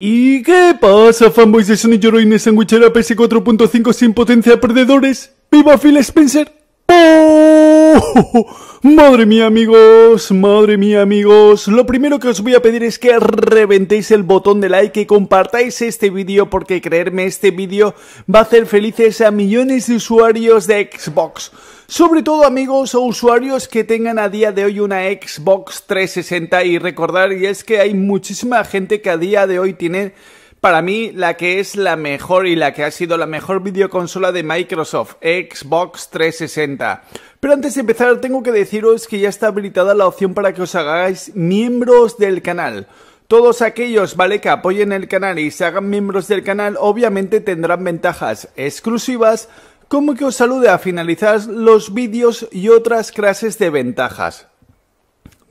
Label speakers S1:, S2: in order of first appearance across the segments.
S1: ¿Y qué pasa, fanboys de Sony Yoroine sanguichera PS 4.5 sin potencia perdedores? ¡Viva Phil Spencer! ¡Oh! Madre mía amigos, madre mía amigos, lo primero que os voy a pedir es que reventéis el botón de like y compartáis este vídeo porque creerme este vídeo va a hacer felices a millones de usuarios de Xbox. Sobre todo amigos o usuarios que tengan a día de hoy una Xbox 360 y recordar y es que hay muchísima gente que a día de hoy tiene para mí, la que es la mejor y la que ha sido la mejor videoconsola de Microsoft, Xbox 360. Pero antes de empezar, tengo que deciros que ya está habilitada la opción para que os hagáis miembros del canal. Todos aquellos, ¿vale? Que apoyen el canal y se hagan miembros del canal, obviamente tendrán ventajas exclusivas, como que os salude a finalizar los vídeos y otras clases de ventajas.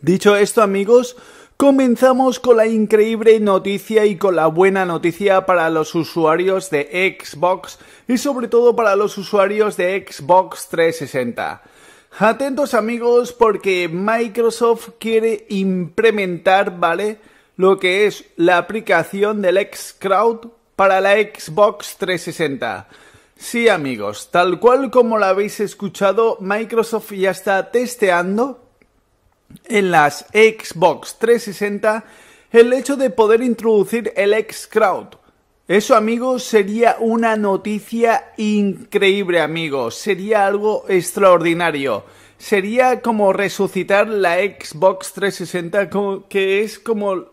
S1: Dicho esto, amigos, Comenzamos con la increíble noticia y con la buena noticia para los usuarios de Xbox y sobre todo para los usuarios de Xbox 360. Atentos amigos porque Microsoft quiere implementar, ¿vale? Lo que es la aplicación del Xcloud para la Xbox 360. Sí amigos, tal cual como lo habéis escuchado, Microsoft ya está testeando en las Xbox 360 el hecho de poder introducir el X-Crowd. Eso, amigos, sería una noticia increíble, amigos. Sería algo extraordinario. Sería como resucitar la Xbox 360, que es como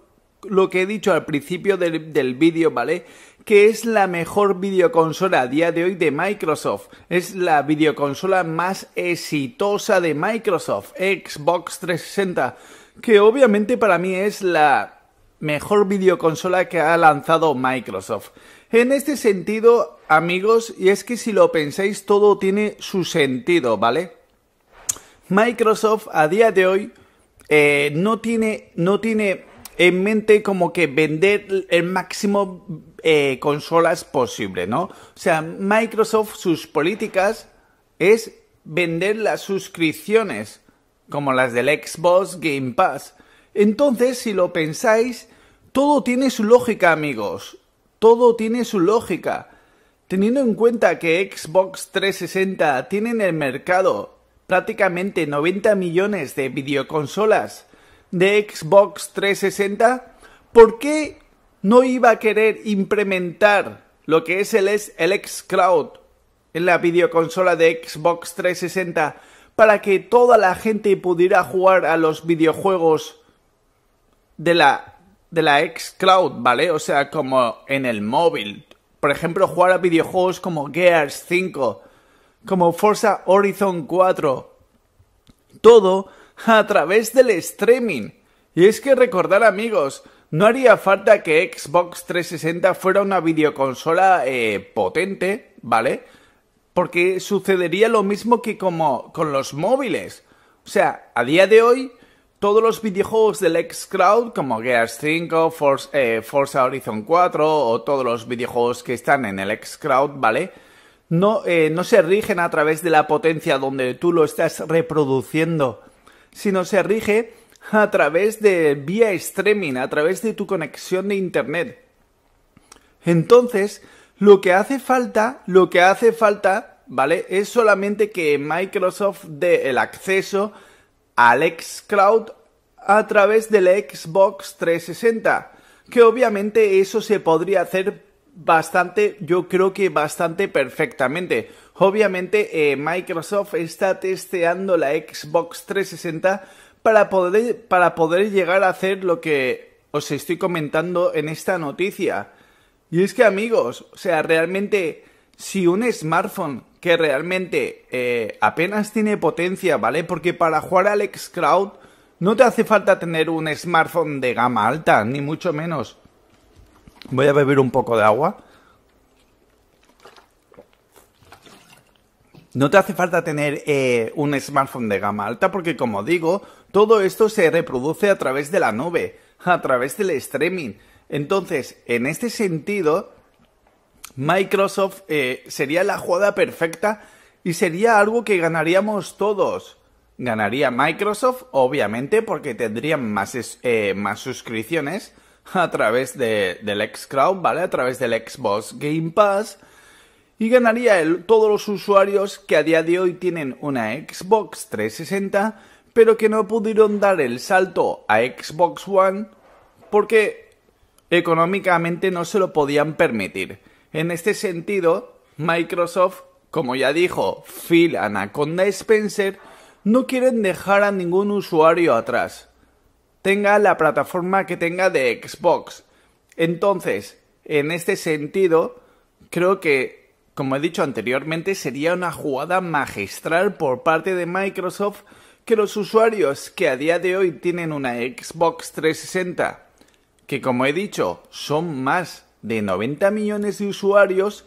S1: lo que he dicho al principio del, del vídeo, ¿vale? que es la mejor videoconsola a día de hoy de Microsoft. Es la videoconsola más exitosa de Microsoft, Xbox 360, que obviamente para mí es la mejor videoconsola que ha lanzado Microsoft. En este sentido, amigos, y es que si lo pensáis todo tiene su sentido, ¿vale? Microsoft a día de hoy eh, no tiene, no tiene en mente como que vender el máximo eh, consolas posible, ¿no? O sea, Microsoft, sus políticas es vender las suscripciones, como las del Xbox Game Pass. Entonces, si lo pensáis, todo tiene su lógica, amigos. Todo tiene su lógica. Teniendo en cuenta que Xbox 360 tiene en el mercado prácticamente 90 millones de videoconsolas de Xbox 360, ¿por qué no iba a querer implementar lo que es el, el Cloud en la videoconsola de Xbox 360 para que toda la gente pudiera jugar a los videojuegos de la, de la xCloud, ¿vale? O sea, como en el móvil. Por ejemplo, jugar a videojuegos como Gears 5, como Forza Horizon 4. Todo a través del streaming. Y es que recordar amigos, no haría falta que Xbox 360 fuera una videoconsola eh, potente, ¿vale? Porque sucedería lo mismo que como con los móviles. O sea, a día de hoy, todos los videojuegos del X-Cloud, como Gears 5, eh, Forza, Horizon 4 o todos los videojuegos que están en el X-Cloud, ¿vale? No, eh, no se rigen a través de la potencia donde tú lo estás reproduciendo, sino se rige a través de vía streaming, a través de tu conexión de internet. Entonces, lo que hace falta, lo que hace falta, ¿vale? Es solamente que Microsoft dé el acceso al Xcloud a través del Xbox 360, que obviamente eso se podría hacer bastante, yo creo que bastante perfectamente. Obviamente eh, Microsoft está testeando la Xbox 360 para poder, para poder llegar a hacer lo que os estoy comentando en esta noticia. Y es que amigos, o sea, realmente si un smartphone que realmente eh, apenas tiene potencia, ¿vale? Porque para jugar al Xcloud no te hace falta tener un smartphone de gama alta, ni mucho menos. Voy a beber un poco de agua. No te hace falta tener eh, un smartphone de gama alta porque, como digo, todo esto se reproduce a través de la nube, a través del streaming. Entonces, en este sentido, Microsoft eh, sería la jugada perfecta y sería algo que ganaríamos todos. Ganaría Microsoft, obviamente, porque tendrían más, eh, más suscripciones a través de, del Xcloud, ¿vale? A través del Xbox Game Pass y ganaría todos los usuarios que a día de hoy tienen una Xbox 360 pero que no pudieron dar el salto a Xbox One porque económicamente no se lo podían permitir. En este sentido, Microsoft, como ya dijo Phil Anaconda Spencer, no quieren dejar a ningún usuario atrás, tenga la plataforma que tenga de Xbox. Entonces, en este sentido, creo que como he dicho anteriormente, sería una jugada magistral por parte de Microsoft que los usuarios que a día de hoy tienen una Xbox 360, que como he dicho son más de 90 millones de usuarios,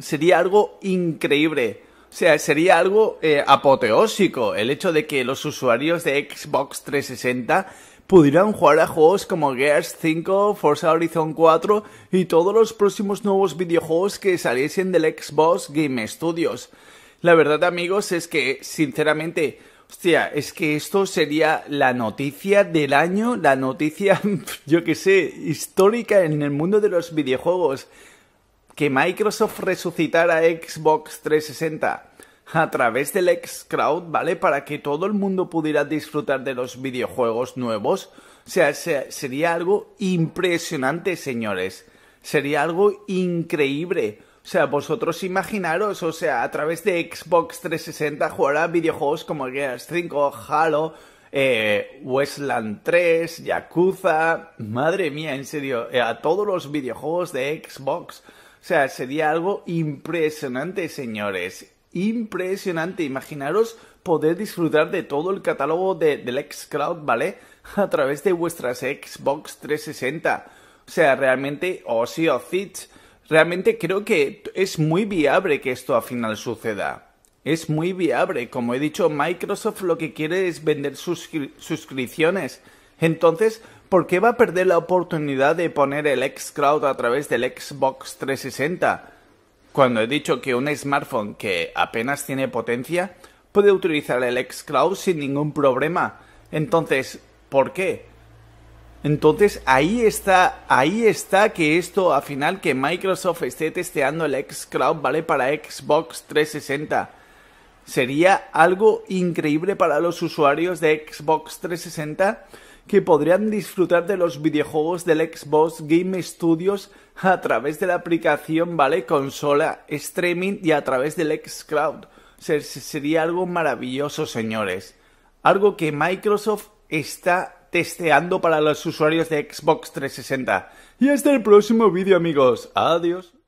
S1: sería algo increíble. O sea, sería algo eh, apoteósico el hecho de que los usuarios de Xbox 360 ¿Pudieran jugar a juegos como Gears 5, Forza Horizon 4 y todos los próximos nuevos videojuegos que saliesen del Xbox Game Studios. La verdad amigos es que, sinceramente, hostia, es que esto sería la noticia del año, la noticia, yo que sé, histórica en el mundo de los videojuegos. Que Microsoft resucitara Xbox 360. a través del X-Crowd, ¿vale? Para que todo el mundo pudiera disfrutar de los videojuegos nuevos. O sea, sería algo impresionante, señores. Sería algo increíble. O sea, vosotros imaginaros, o sea, a través de Xbox 360 jugar a videojuegos como Gears 5, Halo, eh, Westland 3, Yakuza. Madre mía, en serio, eh, a todos los videojuegos de Xbox. O sea, sería algo impresionante, señores impresionante. Imaginaros poder disfrutar de todo el catálogo de, del cloud ¿vale? A través de vuestras Xbox 360. O sea, realmente, o oh, sí o oh, realmente creo que es muy viable que esto al final suceda. Es muy viable. Como he dicho, Microsoft lo que quiere es vender sus suscripciones. Entonces, ¿por qué va a perder la oportunidad de poner el X-Cloud a través del Xbox 360? cuando he dicho que un smartphone que apenas tiene potencia puede utilizar el xCloud sin ningún problema. Entonces, ¿por qué? Entonces ahí está, ahí está que esto, al final que Microsoft esté testeando el xCloud, ¿vale? Para Xbox 360 Sería algo increíble para los usuarios de Xbox 360 que podrían disfrutar de los videojuegos del Xbox Game Studios a través de la aplicación, ¿vale? Consola, streaming y a través del Xcloud. Sería algo maravilloso, señores. Algo que Microsoft está testeando para los usuarios de Xbox 360. Y hasta el próximo vídeo, amigos. Adiós.